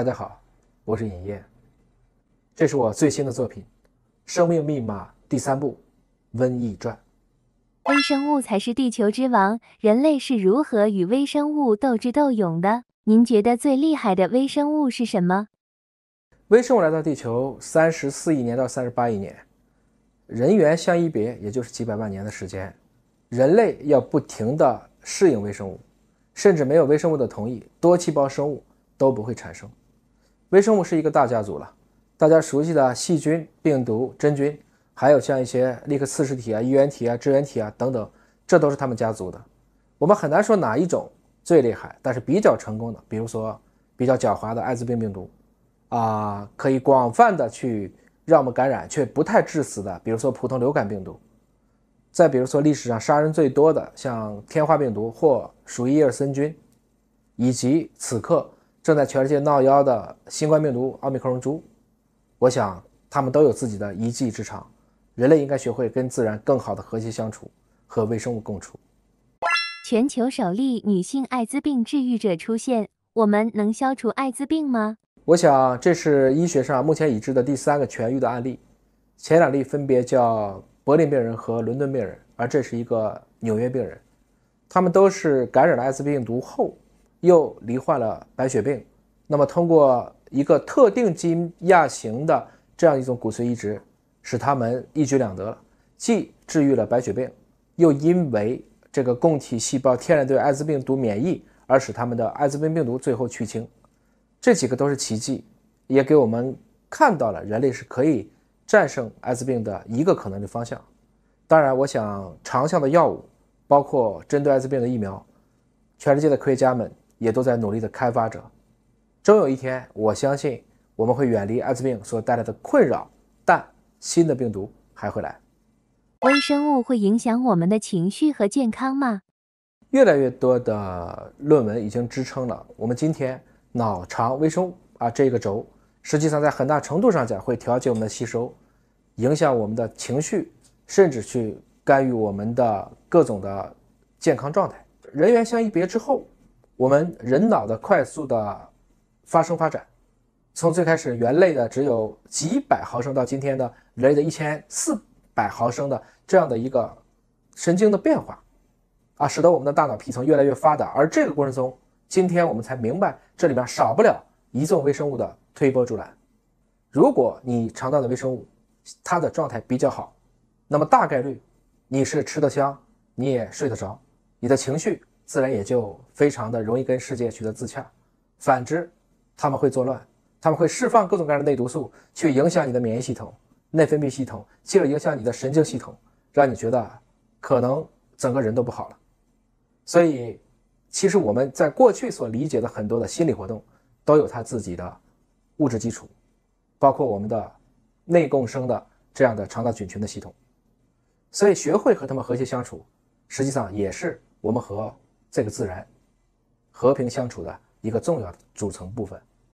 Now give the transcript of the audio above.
大家好，我是尹烨，这是我最新的作品《生命密码》第三部《瘟疫传》。微生物才是地球之王，人类是如何与微生物斗智斗勇的？您觉得最厉害的微生物是什么？微生物来到地球三十四亿年到三十八亿年，人猿相依别，也就是几百万年的时间，人类要不停的适应微生物，甚至没有微生物的同意，多细胞生物都不会产生。微生物是一个大家族了，大家熟悉的细菌、病毒、真菌，还有像一些立克刺氏体啊、衣原体啊、支原体啊等等，这都是他们家族的。我们很难说哪一种最厉害，但是比较成功的，比如说比较狡猾的艾滋病病毒，啊，可以广泛的去让我们感染却不太致死的，比如说普通流感病毒。再比如说历史上杀人最多的，像天花病毒或鼠疫叶尔森菌，以及此刻。正在全世界闹妖的新冠病毒奥密克戎株，我想他们都有自己的一技之长。人类应该学会跟自然更好的和谐相处，和微生物共处。全球首例女性艾滋病治愈者出现，我们能消除艾滋病吗？我想这是医学上目前已知的第三个痊愈的案例，前两例分别叫柏林病人和伦敦病人，而这是一个纽约病人，他们都是感染了艾滋病毒后。又罹患了白血病，那么通过一个特定基因亚型的这样一种骨髓移植，使他们一举两得了，既治愈了白血病，又因为这个供体细胞天然对艾滋病毒免疫，而使他们的艾滋病病毒最后去清。这几个都是奇迹，也给我们看到了人类是可以战胜艾滋病的一个可能的方向。当然，我想长效的药物，包括针对艾滋病的疫苗，全世界的科学家们。也都在努力的开发者，终有一天，我相信我们会远离艾滋病所带来的困扰，但新的病毒还会来。微生物会影响我们的情绪和健康吗？越来越多的论文已经支撑了，我们今天脑肠微生物啊这个轴，实际上在很大程度上讲会调节我们的吸收，影响我们的情绪，甚至去干预我们的各种的健康状态。人员相一别之后。我们人脑的快速的发生发展，从最开始猿类的只有几百毫升，到今天的人类的一千四百毫升的这样的一个神经的变化，啊，使得我们的大脑皮层越来越发达。而这个过程中，今天我们才明白，这里面少不了一众微生物的推波助澜。如果你肠道的微生物它的状态比较好，那么大概率你是吃得香，你也睡得着，你的情绪。自然也就非常的容易跟世界取得自洽，反之，他们会作乱，他们会释放各种各样的内毒素，去影响你的免疫系统、内分泌系统，进而影响你的神经系统，让你觉得可能整个人都不好了。所以，其实我们在过去所理解的很多的心理活动，都有它自己的物质基础，包括我们的内共生的这样的肠道菌群的系统。所以，学会和他们和谐相处，实际上也是我们和。这个自然和平相处的一个重要的组成部分。